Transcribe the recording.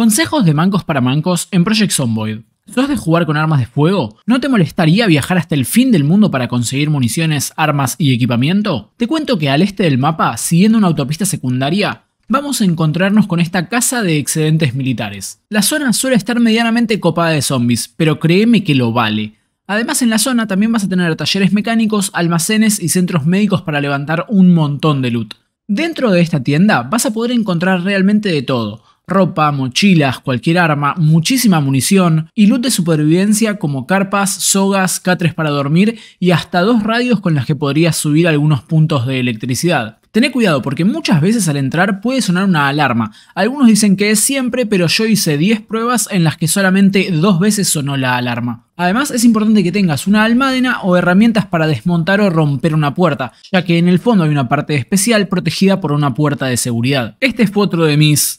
Consejos de mancos para mancos en Project Zomboid. ¿Sos de jugar con armas de fuego? ¿No te molestaría viajar hasta el fin del mundo para conseguir municiones, armas y equipamiento? Te cuento que al este del mapa, siguiendo una autopista secundaria, vamos a encontrarnos con esta casa de excedentes militares. La zona suele estar medianamente copada de zombies, pero créeme que lo vale. Además en la zona también vas a tener talleres mecánicos, almacenes y centros médicos para levantar un montón de loot. Dentro de esta tienda vas a poder encontrar realmente de todo, ropa, mochilas, cualquier arma, muchísima munición y luz de supervivencia como carpas, sogas, catres para dormir y hasta dos radios con las que podrías subir algunos puntos de electricidad. Tené cuidado porque muchas veces al entrar puede sonar una alarma. Algunos dicen que es siempre, pero yo hice 10 pruebas en las que solamente dos veces sonó la alarma. Además es importante que tengas una almádena o herramientas para desmontar o romper una puerta, ya que en el fondo hay una parte especial protegida por una puerta de seguridad. Este es otro de mis